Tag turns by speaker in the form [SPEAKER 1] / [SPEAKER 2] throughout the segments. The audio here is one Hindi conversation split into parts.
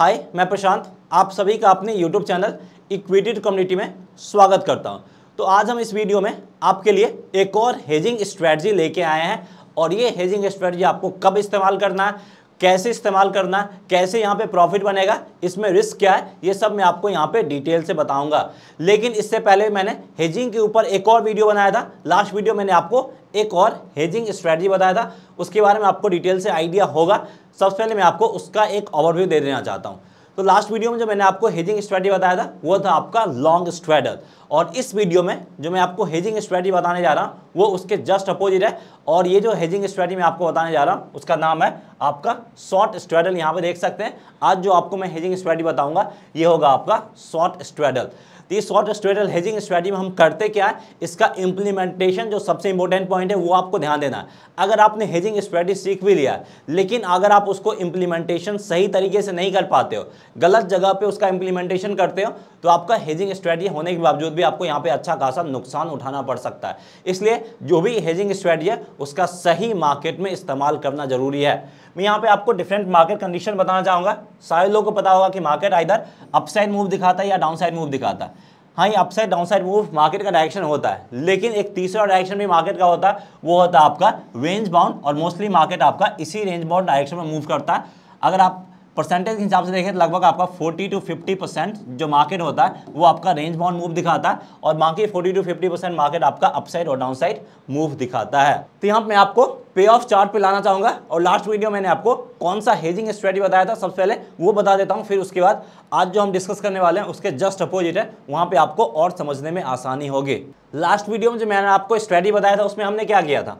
[SPEAKER 1] हाय मैं प्रशांत आप सभी का अपने यूट्यूब चैनल इक्विटेड कम्युनिटी में स्वागत करता हूं तो आज हम इस वीडियो में आपके लिए एक और हेजिंग स्ट्रेटजी लेके आए हैं और ये हेजिंग स्ट्रेटजी आपको कब इस्तेमाल करना है कैसे इस्तेमाल करना कैसे यहाँ पे प्रॉफिट बनेगा इसमें रिस्क क्या है ये सब मैं आपको यहाँ पे डिटेल से बताऊंगा लेकिन इससे पहले मैंने हेजिंग के ऊपर एक और वीडियो बनाया था लास्ट वीडियो मैंने आपको एक और हेजिंग स्ट्रेटजी बताया था उसके बारे में आपको डिटेल से आइडिया होगा सबसे पहले मैं आपको उसका एक ओवरव्यू दे देना चाहता हूँ तो लास्ट वीडियो में जो मैंने आपको हेजिंग स्ट्रेटी बताया था वो था आपका लॉन्ग स्ट्रेडल और इस वीडियो में जो मैं आपको हेजिंग स्ट्रेटी बताने जा रहा हूँ वो उसके जस्ट अपोजिट है और ये जो हेजिंग स्ट्रेटी मैं आपको बताने जा रहा हूँ उसका नाम है आपका शॉर्ट स्ट्रेडल यहाँ पर देख सकते हैं आज जो आपको मैं हेजिंग स्ट्रेटी बताऊँगा ये होगा आपका शॉर्ट स्ट्रेडल तो ये शॉर्ट स्ट्रेटल हेजिंग स्ट्रेटी में हम करते क्या है इसका इम्प्लीमेंटेशन जो सबसे इंपॉर्टेंट पॉइंट है वो आपको ध्यान देना अगर आपने हेजिंग स्ट्रेटी सीख भी लिया लेकिन अगर आप उसको इम्प्लीमेंटेशन सही तरीके से नहीं कर पाते हो गलत जगह पर उसका इंप्लीमेंटेशन करते हो तो आपका हेजिंग स्ट्रेटी होने के बावजूद भी आपको यहाँ पर अच्छा खासा नुकसान उठाना पड़ सकता है इसलिए जो भी हेजिंग स्ट्रेटी है उसका सही मार्केट में इस्तेमाल करना जरूरी है मैं यहाँ पे आपको डिफरेंट मार्केट कंडीशन बताना चाहूँगा सारे लोगों को पता होगा कि मार्केट इधर अपसाइड मूव दिखाता है या डाउनसाइड मूव दिखाता है हाँ ये अपसाइड डाउनसाइड मूव मार्केट का डायरेक्शन होता है लेकिन एक तीसरा डायरेक्शन भी मार्केट का होता है वो होता है आपका रेंज बाउंड और मोस्टली मार्केट आपका इसी रेंज बाउंड डायरेक्शन में मूव करता है अगर आप परसेंटेज के हिसाब से देखें तो लगभग आपका 40 टू 50 परसेंट जो मार्केट होता है वो आपका रेंज बाउंड मूव दिखाता है और बाकी 40 टू 50 परसेंट मार्केट आपका अपसाइड और डाउनसाइड मूव दिखाता है तो यहाँ मैं आपको पे ऑफ चार्ट पे लाना चाहूँगा और लास्ट वीडियो मैंने आपको कौन सा हेजिंग स्ट्रेटी बताया था सबसे पहले वो बता देता हूँ फिर उसके बाद आज जो हम डिस्कस करने वाले हैं उसके जस्ट अपोजिट है वहाँ पे आपको और समझने में आसानी होगी लास्ट वीडियो में जो मैंने आपको स्ट्रेटी बताया था उसमें हमने क्या किया था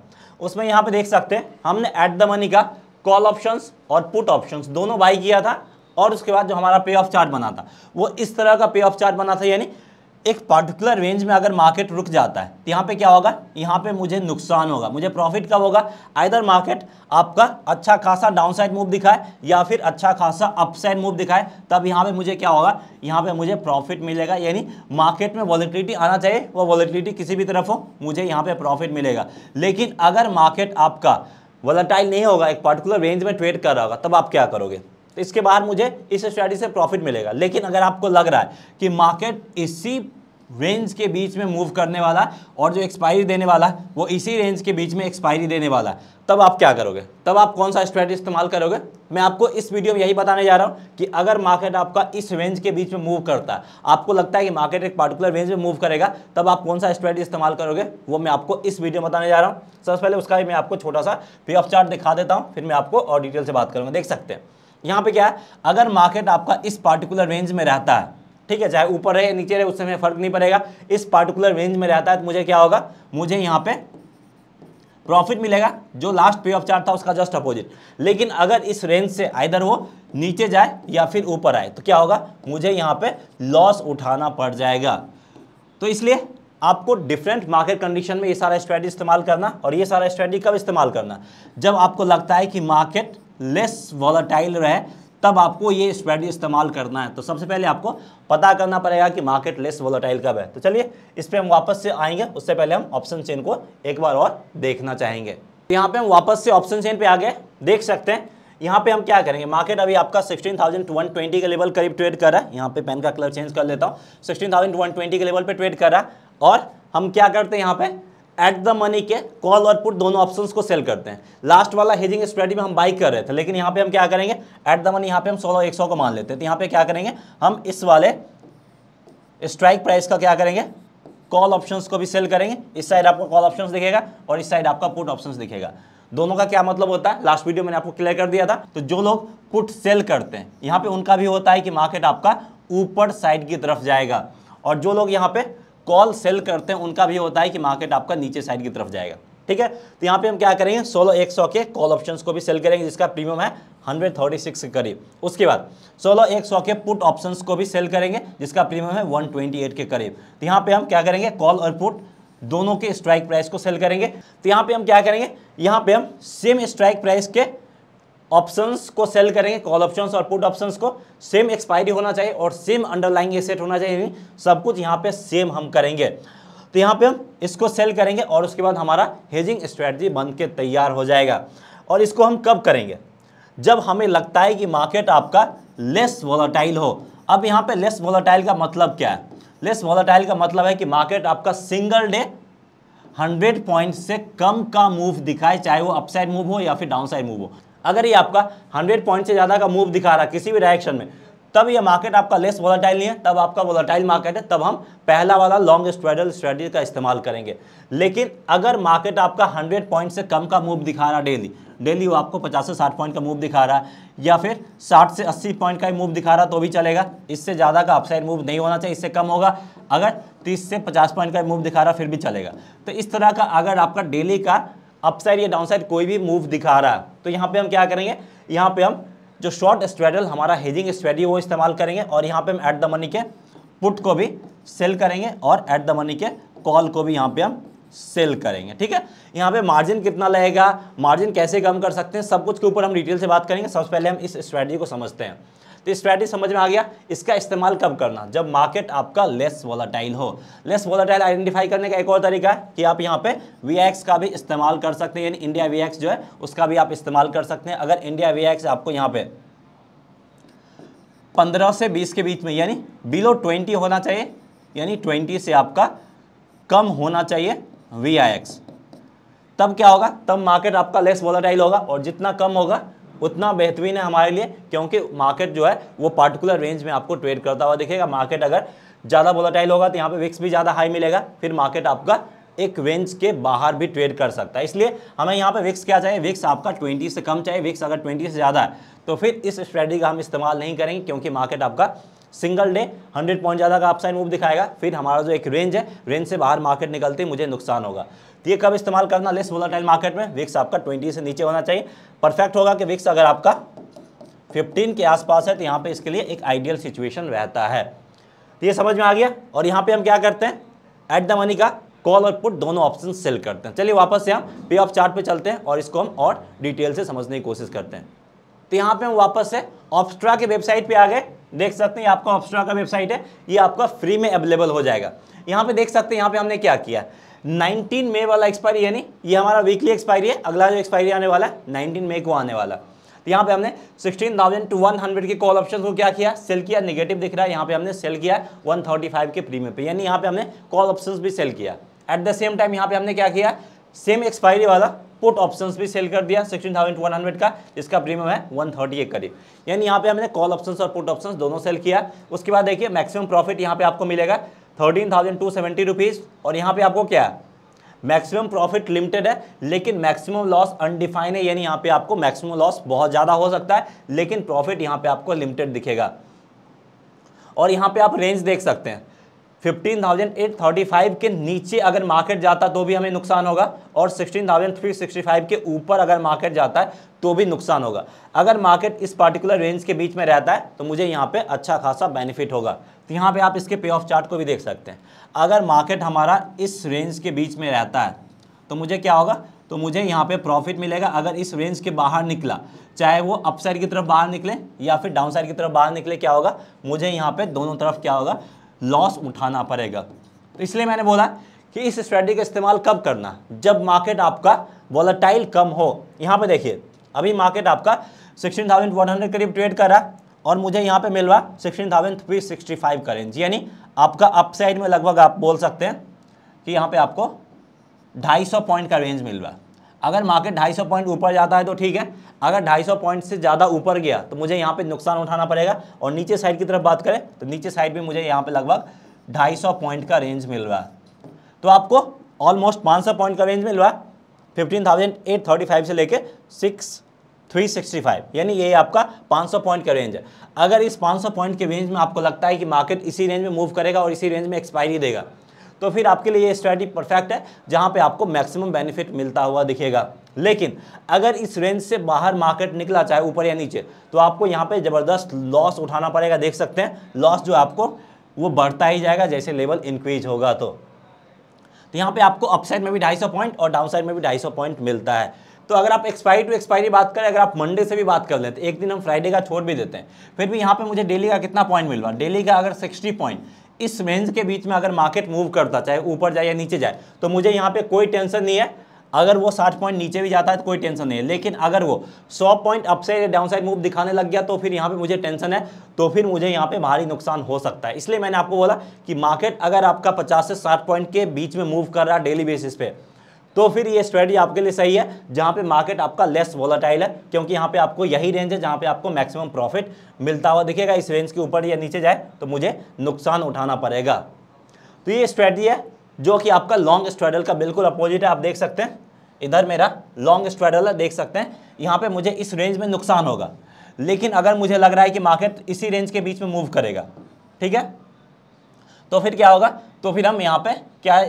[SPEAKER 1] उसमें यहाँ पे देख सकते हैं हमने एट द मनी का कॉल ऑप्शन और पुट ऑप्शन दोनों बाई किया था और उसके बाद जो हमारा पे ऑफ चार्ट बना था वो इस तरह का पे ऑफ चार्ट बना था यानी एक पर्टिकुलर रेंज में अगर मार्केट रुक जाता है तो यहाँ पे क्या होगा यहाँ पे मुझे नुकसान होगा मुझे प्रॉफिट कब होगा आइधर मार्केट आपका अच्छा खासा डाउनसाइड मूव दिखाए या फिर अच्छा खासा अपसाइड मूव दिखाए तब यहाँ पे मुझे क्या होगा यहाँ पे मुझे प्रॉफिट मिलेगा यानी मार्केट में वॉलिटिलिटी आना चाहिए वो वॉलिटिलिटी किसी भी तरफ हो मुझे यहाँ पर प्रॉफिट मिलेगा लेकिन अगर मार्केट आपका वॉलेटाइल नहीं होगा एक पर्टिकुलर रेंज में ट्रेड कर रहा होगा तब आप क्या करोगे तो इसके बाहर मुझे इस स्ट्रैटी से प्रॉफिट मिलेगा लेकिन अगर आपको लग रहा है कि मार्केट इसी रेंज के बीच में मूव करने वाला और जो एक्सपायरी देने वाला वो इसी रेंज के बीच में एक्सपायरी देने वाला तब आप क्या करोगे तब आप कौन सा स्ट्रेटजी इस्तेमाल करोगे मैं आपको इस वीडियो में यही बताने जा रहा हूँ कि अगर मार्केट आपका इस रेंज के बीच में मूव करता है आपको लगता है कि मार्केट एक पार्टिकुलर रेंज में मूव करेगा तब आप कौन सा स्ट्रेटजी इस्तेमाल करोगे वो मैं आपको इस वीडियो में बताने जा रहा हूँ सबसे पहले उसका मैं आपको छोटा सा पी ऑफ चार्ट दिखा देता हूँ फिर मैं आपको और डिटेल से बात करूँगा देख सकते हैं यहाँ पे क्या है अगर मार्केट आपका इस पार्टिकुलर रेंज में रहता है ठीक है चाहे ऊपर रहे नीचे रहे उससे फर्क नहीं पड़ेगा इस पार्टिकुलर रेंज में रहता है तो मुझे क्या होगा मुझे यहाँ पे प्रॉफिट मिलेगा जो लास्ट पे ऑफ चार्ट था उसका जस्ट अपोजिट लेकिन अगर इस रेंज से आइधर वो नीचे जाए या फिर ऊपर आए तो क्या होगा मुझे यहाँ पे लॉस उठाना पड़ जाएगा तो इसलिए आपको डिफरेंट मार्केट कंडीशन में ये सारा स्ट्रेटी इस्तेमाल करना और ये सारा स्ट्रेटी कब इस्तेमाल करना जब आपको लगता है कि मार्केट लेस वॉलाटाइल रहे तब आपको ये स्प्रेड इस्तेमाल करना है तो सबसे पहले आपको पता करना पड़ेगा कि मार्केट लेस वोलाटाइल कब है तो चलिए इस पर हम वापस से आएंगे उससे पहले हम ऑप्शन चेन को एक बार और देखना चाहेंगे तो यहाँ पे हम वापस से ऑप्शन चेन पे आ गए देख सकते हैं यहाँ पे हम क्या करेंगे मार्केट अभी आपका 16,120 के लेवल करीब ट्रेड कर रहा है यहाँ पे पेन का कलर चेंज कर लेता हूँ 16,120 के लेवल पे ट्रेड कर रहा है और हम क्या करते हैं यहाँ पे एट द मनी के कॉल और पुट दोनों ऑप्शन को सेल करते हैं लास्ट वाला हेजिंग स्ट्रेटी में हम बाई कर रहे थे लेकिन यहाँ पे हम क्या करेंगे एट द मनी यहाँ पे हम सोलह एक सौ को मान लेते हैं तो यहाँ पे क्या करेंगे हम इस वाले स्ट्राइक प्राइस का क्या करेंगे कॉल ऑप्शंस को भी सेल करेंगे इस साइड आपको कॉल ऑप्शन दिखेगा और इस साइड आपका पुट ऑप्शन दिखेगा दोनों का क्या मतलब होता है लास्ट वीडियो मैंने आपको क्लियर कर दिया था तो जो लोग पुट सेल करते हैं यहाँ पे उनका भी होता है कि मार्केट आपका ऊपर साइड की तरफ जाएगा और जो लोग यहाँ पे कॉल सेल करते हैं उनका भी होता है कि मार्केट आपका नीचे साइड की तरफ जाएगा ठीक है तो यहाँ पे हम क्या करेंगे सोलह एक सौ के कॉल ऑप्शन को भी सेल करेंगे जिसका प्रीमियम है हंड्रेड थर्टी सिक्स के करीब उसके बाद सोलह एक सौ के पुट ऑप्शन को भी सेल करेंगे जिसका प्रीमियम है वन ट्वेंटी एट के करीब तो यहाँ पे हम क्या करेंगे कॉल और पुट दोनों के स्ट्राइक प्राइस को सेल करेंगे तो यहाँ पे हम क्या करेंगे यहाँ पे हम सेम स्ट्राइक प्राइस के ऑप्शंस को सेल करेंगे कॉल ऑप्शंस और पुट ऑप्शंस को सेम एक्सपायरी होना चाहिए और सेम अंडरलाइंग एसेट होना चाहिए सब कुछ यहाँ पे सेम हम करेंगे तो यहाँ पे हम इसको सेल करेंगे और उसके बाद हमारा हेजिंग स्ट्रेटजी बन के तैयार हो जाएगा और इसको हम कब करेंगे जब हमें लगता है कि मार्केट आपका लेस वोलाटाइल हो अब यहाँ पे लेस वोलाटाइल का मतलब क्या है लेस वोलाटाइल का मतलब है कि मार्केट आपका सिंगल डे 100 पॉइंट से कम का मूव दिखाए चाहे वो अपसाइड मूव हो या फिर डाउनसाइड मूव हो अगर ये आपका 100 पॉइंट से ज़्यादा का मूव दिखा रहा है किसी भी डायरेक्शन में तब ये मार्केट आपका लेस वोलाटाइल नहीं है तब आपका वोलाटाइल मार्केट है तब हम पहला वाला लॉन्ग स्ट्रेडल स्ट्रेटी का इस्तेमाल करेंगे लेकिन अगर मार्केट आपका 100 पॉइंट से कम का मूव दिखा रहा डेली डेली वो आपको 50 से 60 पॉइंट का मूव दिखा रहा है या फिर 60 से 80 पॉइंट का मूव दिखा रहा तो भी चलेगा इससे ज़्यादा का अपसाइड मूव नहीं होना चाहिए इससे कम होगा अगर 30 से 50 पॉइंट का मूव दिखा रहा फिर भी चलेगा तो इस तरह का अगर आपका डेली का अपसाइड या डाउनसाइड कोई भी मूव दिखा रहा है तो यहाँ पे हम क्या करेंगे यहाँ पे हम जो शॉर्ट स्ट्रेडल हमारा हेजिंग स्ट्रेटी वो इस्तेमाल करेंगे और यहाँ पे हम एट द मनी के पुट को भी सेल करेंगे और एट द मनी के कॉल को भी यहाँ पे हम सेल करेंगे ठीक है यहाँ पे मार्जिन कितना लगेगा मार्जिन कैसे कम कर सकते हैं सब कुछ के ऊपर हम डिटेल से बात करेंगे सबसे पहले हम इस स्ट्रैटी को समझते हैं तो स्ट्रैटी समझ में आ गया इसका इस्तेमाल कब करना जब मार्केट आपका लेस वॉलाटाइल हो लेस वॉलाटाइल आइडेंटिफाई करने का एक और तरीका है कि आप यहाँ पे वी का भी इस्तेमाल कर सकते हैं यानी इंडिया वी जो है उसका भी आप इस्तेमाल कर सकते हैं अगर इंडिया वी आपको यहाँ पे पंद्रह से बीस के बीच में यानी बिलो ट्वेंटी होना चाहिए यानी ट्वेंटी से आपका कम होना चाहिए वी तब क्या होगा तब मार्केट आपका लेस वॉलाटाइल होगा और जितना कम होगा उतना बेहतरीन है हमारे लिए क्योंकि मार्केट जो है वो पार्टिकुलर रेंज में आपको ट्रेड करता हुआ दिखेगा मार्केट अगर ज़्यादा बोलाटाइल होगा तो यहाँ पे विक्स भी ज़्यादा हाई मिलेगा फिर मार्केट आपका एक रेंज के बाहर भी ट्रेड कर सकता है इसलिए हमें यहाँ पे विक्स क्या चाहिए विक्स आपका 20 से कम चाहिए विक्स अगर 20 से ज़्यादा है तो फिर इस स्ट्रेटी का हम इस्तेमाल नहीं करेंगे क्योंकि मार्केट आपका सिंगल डे हंड्रेड पॉइंट ज़्यादा का अपसाइड मूव दिखाएगा फिर हमारा जो एक रेंज है रेंज से बाहर मार्केट निकलते मुझे नुकसान होगा तो ये कब इस्तेमाल करना लेस वोलाटाइल मार्केट में विक्स आपका ट्वेंटी से नीचे होना चाहिए परफेक्ट होगा कि विक्स अगर आपका फिफ्टीन के आसपास है तो यहाँ पर इसके लिए एक आइडियल सिचुएशन रहता है तो ये समझ में आ गया और यहाँ पर हम क्या करते हैं एट द मनी का कॉल और पुट दोनों ऑप्शन सेल करते हैं चलिए वापस से हम पे ऑफ चार्ट पे चलते हैं और इसको हम और डिटेल से समझने की कोशिश करते हैं तो यहाँ पे हम वापस से ऑप्स्ट्रा के वेबसाइट पे आ गए देख सकते हैं आपका ऑप्स्ट्रा का वेबसाइट है ये आपका फ्री में अवेलेबल हो जाएगा यहाँ पे देख सकते हैं यहाँ पे हमने क्या किया 19 मई वाला एक्सपायरी यानी ये हमारा वीकली एक्सपायरी है अगला जो एक्सपायरी आने वाला है नाइनटीन मई को आने वाला तो यहाँ पे हमने 16,000 टू हंड्रेड के कॉल ऑप्शन को क्या किया सेल किया निगेटिव दिख रहा है यहाँ पे हमने सेल किया 135 के प्रीमियम पे यानी यहाँ पे हमने कॉल ऑप्शन भी सेल किया एट द सेम टाइम यहाँ पे हमने क्या किया सेम एक्सपायरी वाला पुट ऑप्शंस भी सेल कर दिया सिक्सटीन थाउजेंड वन हंड्रेड का जिसका प्रीमियम है वन थर्टी एक करीब यानी यहाँ पे हमने कॉल ऑप्शंस और पुट ऑप्शंस दोनों सेल किया उसके बाद देखिए मैक्सिमम प्रॉफिट यहाँ पे आपको मिलेगा thirteen thousand two seventy rupees और यहाँ पे आपको क्या है मैक्सिमम प्रॉफिट लिमिटेड है लेकिन मैक्सिमम लॉस अनडिफाइन है यानी यहाँ पे आपको मैक्सिमम लॉस बहुत ज़्यादा हो सकता है लेकिन प्रॉफिट यहाँ पे आपको लिमिटेड दिखेगा और यहाँ पे आप रेंज देख सकते हैं 15,835 के नीचे अगर मार्केट जाता तो भी हमें नुकसान होगा और 16,365 के ऊपर अगर मार्केट जाता है तो भी नुकसान होगा अगर मार्केट इस पर्टिकुलर रेंज के बीच में रहता है तो मुझे यहाँ पे अच्छा खासा बेनिफिट होगा तो यहाँ पे आप इसके पे ऑफ चार्ट को भी देख सकते हैं अगर मार्केट हमारा इस रेंज के बीच में रहता है तो मुझे क्या होगा तो मुझे यहाँ पे प्रॉफिट मिलेगा अगर इस रेंज के बाहर निकला चाहे वो अपसाइड की तरफ बाहर निकले या फिर डाउनसाइड की तरफ बाहर निकले क्या होगा मुझे यहाँ पे दोनों तरफ क्या होगा लॉस उठाना पड़ेगा तो इसलिए मैंने बोला कि इस स्ट्रेटजी का इस्तेमाल कब करना जब मार्केट आपका वॉलाटाइल कम हो यहाँ पे देखिए अभी मार्केट आपका सिक्सटीन थाउजेंड वन हंड्रेड करीब ट्रेड कर रहा है और मुझे यहाँ पे मिल रहा sixteen thousand three sixty five का रेंज यानी आपका अपसाइड में लगभग आप बोल सकते हैं कि यहाँ पे आपको सौ पॉइंट का रेंज मिल रहा है अगर मार्केट 250 पॉइंट ऊपर जाता है तो ठीक है अगर 250 पॉइंट से ज़्यादा ऊपर गया तो मुझे यहाँ पे नुकसान उठाना पड़ेगा और नीचे साइड की तरफ बात करें तो नीचे साइड में मुझे यहाँ पे लगभग 250 पॉइंट का रेंज मिल रहा है तो आपको ऑलमोस्ट 500 पॉइंट का रेंज मिल रहा है फिफ्टीन से लेके सिक्स यानी ये आपका 500 पॉइंट का रेंज है अगर इस पाँच पॉइंट के रेंज में आपको लगता है कि मार्केट इसी रेंज में मूव करेगा और इसी रेंज में एक्सपायरी देगा तो फिर आपके लिए ये स्ट्रैटी परफेक्ट है जहाँ पे आपको मैक्सिमम बेनिफिट मिलता हुआ दिखेगा लेकिन अगर इस रेंज से बाहर मार्केट निकला चाहे ऊपर या नीचे तो आपको यहाँ पे ज़बरदस्त लॉस उठाना पड़ेगा देख सकते हैं लॉस जो आपको वो बढ़ता ही जाएगा जैसे लेवल इंक्रीज होगा तो तो यहाँ पे आपको अपसाइड में भी सौ पॉइंट और डाउनसाइड में भी सौ पॉइंट मिलता है तो अगर आप एक्सपायरी टू एक्सपायरी बात करें अगर आप मंडे से भी बात कर लें तो एक दिन हम फ्राइडे का छोड़ भी देते हैं फिर भी यहाँ पे मुझे डेली का कितना पॉइंट मिल रहा डेली का अगर 60 पॉइंट इस रेंज के बीच में अगर मार्केट मूव करता चाहे ऊपर जाए या नीचे जाए तो मुझे यहाँ पे कोई टेंशन नहीं है अगर वो 60 पॉइंट नीचे भी जाता है तो कोई टेंशन नहीं है लेकिन अगर वो 100 पॉइंट अपसाइड या डाउनसाइड मूव दिखाने लग गया तो फिर यहाँ पे मुझे टेंशन है तो फिर मुझे यहाँ पे भारी नुकसान हो सकता है इसलिए मैंने आपको बोला कि मार्केट अगर आपका 50 से 60 पॉइंट के बीच में मूव कर रहा है डेली बेसिस पे तो फिर ये स्ट्रेटजी आपके लिए सही है जहाँ पे मार्केट आपका लेस वॉलाटाइल है क्योंकि यहाँ पे आपको यही रेंज है जहाँ पे आपको मैक्सिमम प्रॉफिट मिलता हुआ दिखेगा इस रेंज के ऊपर या नीचे जाए तो मुझे नुकसान उठाना पड़ेगा तो ये स्ट्रेटजी है जो कि आपका लॉन्ग स्ट्रेडल का बिल्कुल अपोजिट है आप देख सकते हैं इधर मेरा लॉन्ग स्ट्रेडल है देख सकते हैं यहाँ पर मुझे इस रेंज में नुकसान होगा लेकिन अगर मुझे लग रहा है कि मार्केट इसी रेंज के बीच में मूव करेगा ठीक है तो फिर क्या होगा तो फिर हम यहाँ पर क्या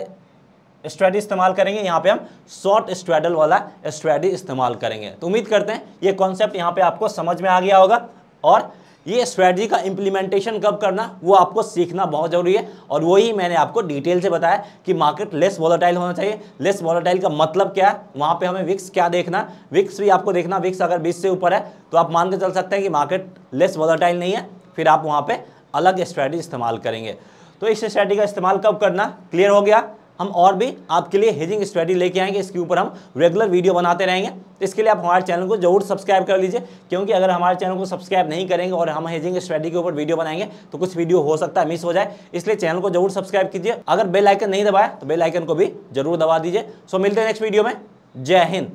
[SPEAKER 1] स्ट्रेटी इस्तेमाल करेंगे यहाँ पे हम शॉर्ट स्ट्रेडल वाला स्ट्रेटी इस्तेमाल करेंगे तो उम्मीद करते हैं ये कॉन्सेप्ट यहाँ पे आपको समझ में आ गया होगा और ये स्ट्रेटी का इम्प्लीमेंटेशन कब करना वो आपको सीखना बहुत ज़रूरी है और वही मैंने आपको डिटेल से बताया कि मार्केट लेस वॉलोटाइल होना चाहिए लेस वॉलेटाइल का मतलब क्या है वहाँ पर हमें विक्स क्या देखना विक्स भी आपको देखना विक्स अगर बीस से ऊपर है तो आप मान के चल सकते हैं कि मार्केट लेस वॉलोटाइल नहीं है फिर आप वहाँ पर अलग स्ट्रैटी इस्तेमाल करेंगे तो इस स्ट्रैटी का इस्तेमाल कब करना क्लियर हो गया हम और भी आपके लिए हेजिंग स्ट्रेटी लेके आएंगे इसके ऊपर हम रेगुलर वीडियो बनाते रहेंगे तो इसके लिए आप हमारे चैनल को जरूर सब्सक्राइब कर लीजिए क्योंकि अगर हमारे चैनल को सब्सक्राइब नहीं करेंगे और हम हेजिंग स्ट्रेटी के ऊपर वीडियो बनाएंगे तो कुछ वीडियो हो सकता है मिस हो जाए इसलिए चैनल को जरूर सब्सक्राइब कीजिए अगर बेलाइकन नहीं दबाया तो बेलाइकन को भी जरूर दबा दीजिए सो मिलते हैं नेक्स्ट वीडियो में जय हिंद